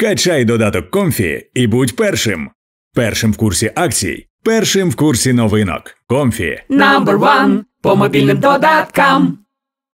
Качай додаток Комфі і будь першим. Першим в курсі акцій, першим в курсі новинок. Комфі. Number one по мобільним додаткам.